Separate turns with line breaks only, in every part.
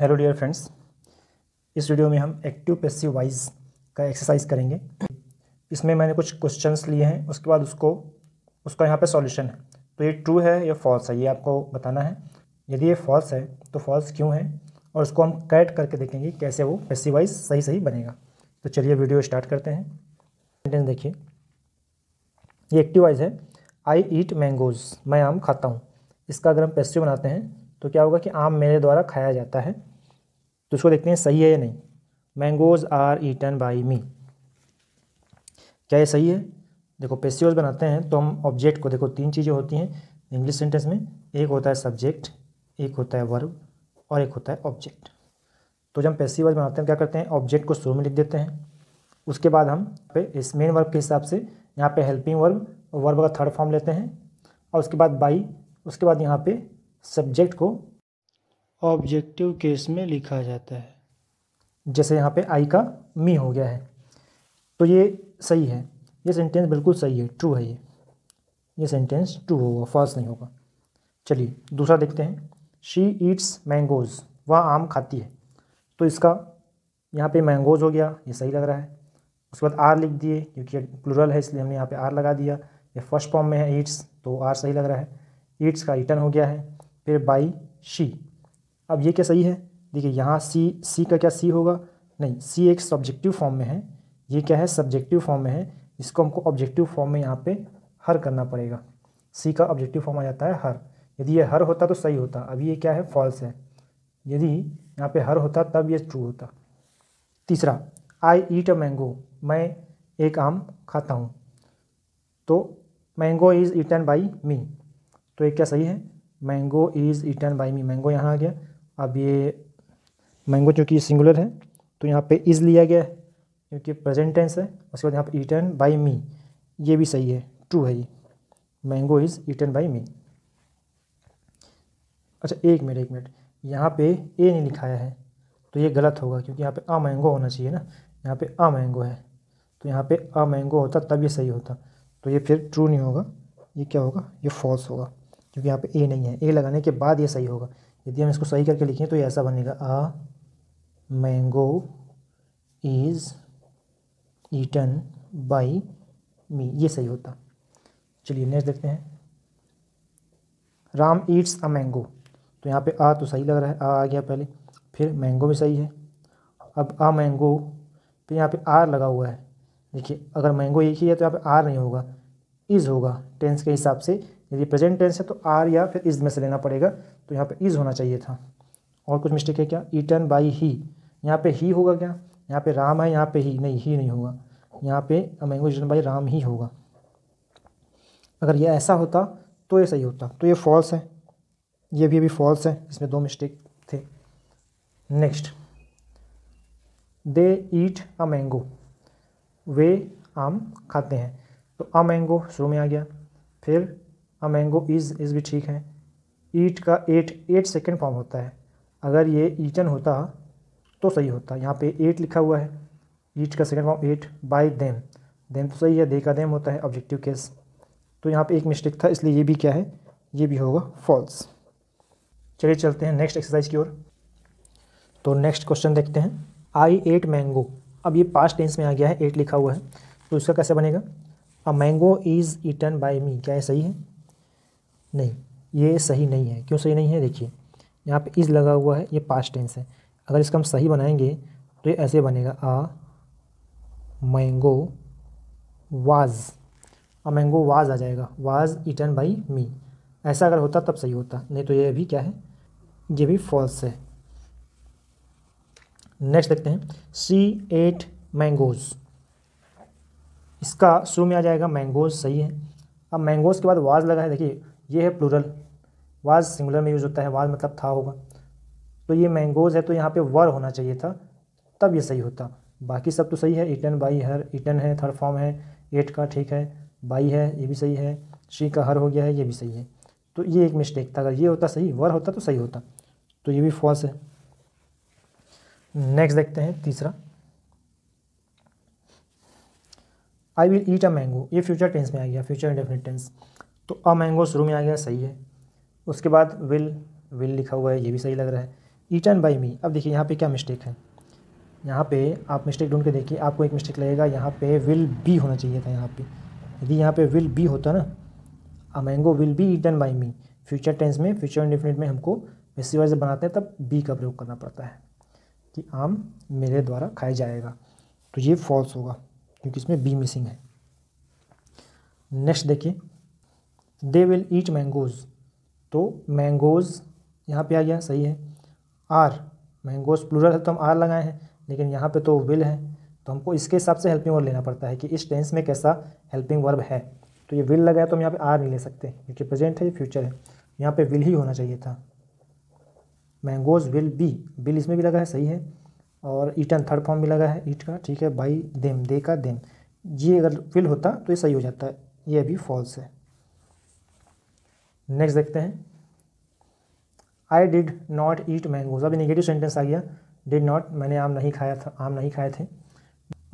hello dear friends इस video में हम एक्टिव पैसिव वाइज का एक्सरसाइज करेंगे इसमें मैंने कुछ क्वेश्चंस लिए हैं उसके बाद उसको उसका यहाँ पे सॉल्यूशन है तो ये ट्रू है या फॉल्स है ये आपको बताना है यदि ये फॉल्स है तो फॉल्स क्यों है और उसको हम कैट करके देखेंगे कैसे वो पैसिव वाइज सही सही बनेगा तो चलिए वीडियो स्टार्ट करते हैं सेंटेंस देखिए ये एक्टिव वाइज है आई ईट मैंगोज़ मैं आम खाता हूँ इसका अगर हम पैसिव बनाते हैं तो क्या होगा कि आम मेरे द्वारा खाया जाता है तो उसको देखते हैं सही है या नहीं mangoes are eaten by me क्या ये सही है देखो पेस्योज बनाते हैं तो हम ऑब्जेक्ट को देखो तीन चीज़ें होती हैं इंग्लिश सेंटेंस में एक होता है सब्जेक्ट एक होता है वर्ब और एक होता है ऑब्जेक्ट तो जब हम पेसिवर्ज बनाते हैं क्या करते हैं ऑब्जेक्ट को शुरू में लिख देते हैं उसके बाद हम पे इस मेन वर्ब के हिसाब से यहाँ पे हेल्पिंग वर्ब वर्ब का थर्ड फॉर्म लेते हैं और उसके बाद बाई उसके बाद यहाँ पे सब्जेक्ट को ऑब्जेक्टिव केस में लिखा जाता है जैसे यहाँ पे आई का मी हो गया है तो ये सही है ये सेंटेंस बिल्कुल सही है ट्रू है ये ये सेंटेंस ट्रू होगा फॉल्स नहीं होगा चलिए दूसरा देखते हैं शी ईट्स मैंगोज़ वह आम खाती है तो इसका यहाँ पे मैंगोज़ हो गया ये सही लग रहा है उसके बाद आर लिख दिए क्योंकि प्लूरल है इसलिए हमने यहाँ पे आर लगा दिया ये फर्स्ट फॉर्म में है ईट्स तो आर सही लग रहा है ईट्स का ईटन हो गया है फिर बाई शी अब ये क्या सही है देखिए यहाँ सी सी का क्या सी होगा नहीं सी एक सब्जेक्टिव फॉर्म में है ये क्या है सब्जेक्टिव फॉर्म में है इसको हमको ऑब्जेक्टिव फॉर्म में यहाँ पे हर करना पड़ेगा सी का ऑब्जेक्टिव फॉर्म आ जाता है हर यदि ये हर होता तो सही होता अभी ये क्या है फॉल्स है यदि यहाँ पे हर होता तब ये ट्रू होता तीसरा आई ईट अ मैंगो मैं एक आम खाता हूँ तो mango is eaten by me तो ये क्या सही है mango is eaten by me mango यहाँ आ गया अब ये मैंगो चूँकि सिंगुलर है तो यहाँ पे इज़ लिया गया है क्योंकि प्रेजेंट टेंस है उसके बाद यहाँ पे ईटन बाई मी ये भी सही है ट्रू है ये mango is eaten by me अच्छा एक मिनट एक मिनट यहाँ पे ए नहीं लिखाया है तो ये गलत होगा क्योंकि यहाँ पे आ मैंगो होना चाहिए ना यहाँ पे आ मैंगो है तो यहाँ पे आ मैंगो होता तब ये सही होता तो ये फिर ट्रू नहीं होगा ये क्या होगा ये फॉल्स होगा क्योंकि यहाँ पे ए नहीं है ए लगाने के बाद ये सही होगा यदि हम इसको सही करके लिखें तो ये ऐसा बनेगा a mango is eaten by me ये सही होता चलिए नेक्स्ट देखते हैं राम ईट्स अ मैंगो तो यहाँ पे आ तो सही लग रहा है आ आ गया पहले फिर मैंगो भी सही है अब आ मैंगो फिर यहाँ पे आर लगा हुआ है देखिए अगर मैंगो एक ही है तो यहाँ पे आर नहीं होगा इज़ होगा टेंस के हिसाब से यदि प्रेजेंट टेंस है तो आर या फिर इज में से लेना पड़ेगा तो यहाँ पे इज होना चाहिए था और कुछ मिस्टेक है क्या ईटन बाई ही यहाँ पे ही होगा क्या यहाँ पे राम है यहाँ पे ही नहीं ही नहीं होगा यहाँ पे मैंगो ईटन बाई राम ही होगा अगर ये ऐसा होता तो ये सही होता तो ये फॉल्स है ये भी अभी फॉल्स है इसमें दो मिस्टेक थे next they eat a mango वे आम खाते हैं तो अ मैंगो शुरू में आ गया फिर अ मैंगो इज़ इज़ भी ठीक है ईट का एट एट सेकेंड फॉर्म होता है अगर ये ईटन होता तो सही होता यहाँ पे एट लिखा हुआ है ईट का second form ate by them them तो सही है दे का देम होता है ऑब्जेक्टिव केस तो यहाँ पे एक मिस्टेक था इसलिए ये भी क्या है ये भी होगा फॉल्स चलिए चलते हैं नेक्स्ट एक्सरसाइज की ओर तो नेक्स्ट क्वेश्चन देखते हैं आई एट मैंगो अब ये पास्ट टेंस में आ गया है एट लिखा हुआ है तो इसका कैसे बनेगा a mango is eaten by me क्या है सही है नहीं ये सही नहीं है क्यों सही नहीं है देखिए यहाँ पे इज़ लगा हुआ है ये पास्ट टेंस है अगर इसका हम सही बनाएंगे तो ये ऐसे बनेगा a mango was a mango was आ जाएगा वाज इटन बाई मी ऐसा अगर होता तब सही होता नहीं तो ये भी क्या है ये भी फॉल्स है नेक्स्ट देखते हैं सी एट मैंगोज़ इसका शुरू में आ जाएगा मैंगोज़ सही है अब मैंगोज़ के बाद वाज लगा है देखिए ये है प्लूरल वाज सिंगुलर में यूज़ होता है वाज मतलब था होगा तो ये मैंगोज़ है तो यहाँ पे वर होना चाहिए था तब ये सही होता बाकी सब तो सही है ईटन बाई हर ईटन है थर्ड फॉर्म है एट का ठीक है बाई है ये भी सही है शी का हर हो गया है ये भी सही है तो ये एक मिस्टेक था अगर ये होता सही वर होता तो सही होता तो ये भी फॉल्स है नेक्स्ट देखते हैं तीसरा I will eat a mango ये फ्यूचर टेंस में आ गया फ्यूचर इंडेफिनिट टेंस तो अ मैंगो शुरू में आ गया सही है उसके बाद विल विल लिखा हुआ है ये भी सही लग रहा है ईटन बाई मी अब देखिए यहाँ पे क्या मिस्टेक है यहाँ पे आप मिस्टेक ढूंढ के देखिए आपको एक मिस्टेक लगेगा यहाँ पे विल बी होना चाहिए था यहाँ पे यदि यहाँ पे विल बी होता ना a mango will be eaten by me future tense में फ्यूचर इंडिफिनिट में हमको वजह से बनाते हैं तब बी का प्रयोग करना पड़ता है कि आम मेरे द्वारा खाया जाएगा तो ये फॉल्स होगा क्योंकि इसमें बी मिसिंग है नेक्स्ट देखिए दे विल ईट मैंगोज़ तो मैंगोज़ यहाँ पे आ गया सही है आर मैंगोज़ प्लूरल है तो हम आर लगाए हैं लेकिन यहाँ पे तो विल है तो हमको इसके हिसाब से हेल्पिंग वर्ब लेना पड़ता है कि इस टेंस में कैसा हेल्पिंग वर्ब है तो ये विल लगाया तो हम यहाँ पे आर नहीं ले सकते क्योंकि प्रेजेंट है ये फ्यूचर है यहाँ पे विल ही होना चाहिए था मैंगोज़ विल बी विल इसमें भी लगा है सही है और ईटन थर्ड फॉर्म भी लगा है ईट का ठीक है बाई देम दे का देम ये अगर विल होता तो ये सही हो जाता है ये अभी फॉल्स है नेक्स्ट देखते हैं I did not eat mangoes अभी निगेटिव सेंटेंस आ गया डिड नॉट मैंने आम नहीं खाया था आम नहीं खाए थे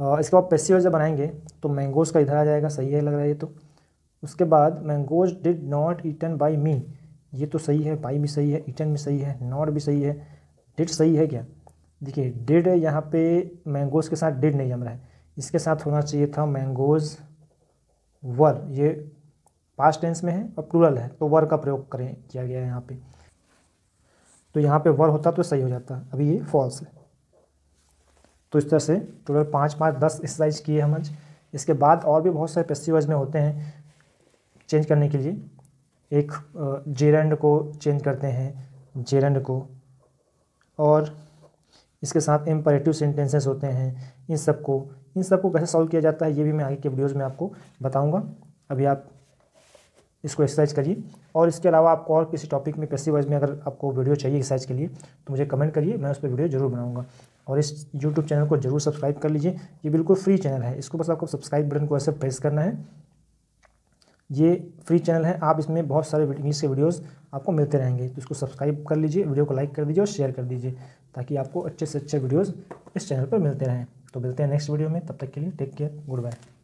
आ, इसके बाद पेस्टिवल जब बनाएंगे तो मैंगोज का इधर आ जाएगा सही है लग रहा है ये तो उसके बाद mangoes did not eaten by me ये तो सही है बाई भी सही है ईटन भी सही है नॉट भी सही है डिड सही है क्या देखिए डिड यहाँ पे मैंगोज के साथ डिड नहीं जम रहा है इसके साथ होना चाहिए था मैंगोज वर ये पास्ट टेंस में है और प्लूरल है तो वर का प्रयोग करें किया गया है यहाँ पे तो यहाँ पे वर होता तो सही हो जाता अभी ये फॉल्स है तो इस तरह से टोटल पाँच पाँच दस एक्सरसाइज किए हम आज इसके बाद और भी बहुत सारे पेस्टिवज में होते हैं चेंज करने के लिए एक जेरेंड को चेंज करते हैं जेरेंड को और इसके साथ एम्परेटिव सेंटेंसेस होते हैं इन सबको इन सबको कैसे सॉल्व किया जाता है ये भी मैं आगे के वीडियोज़ में आपको बताऊँगा अभी आप इसको एक्सरसाइज करिए और इसके अलावा आपको और किसी टॉपिक में पैसे वाइज में अगर आपको वीडियो चाहिए एक्सरसाइज के लिए तो मुझे कमेंट करिए मैं उस पर वीडियो जरूर बनाऊंगा और इस यूट्यूब चैनल को जरूर सब्सक्राइब कर लीजिए ये बिल्कुल फ्री चैनल है इसको बस आपको सब्सक्राइब बटन को ऐसे प्रेस करना है ये फ्री चैनल है आप इसमें बहुत सारे इंग्लिश के वीडियोज़ आपको मिलते रहेंगे तो इसको सब्सक्राइब कर लीजिए वीडियो को लाइक कर दीजिए और शेयर कर दीजिए ताकि आपको अच्छे से अच्छे वीडियोज़ इस चैनल पर मिलते रहें तो मिलते हैं नेक्स्ट वीडियो में तब तक के लिए टेक केयर गुड बाय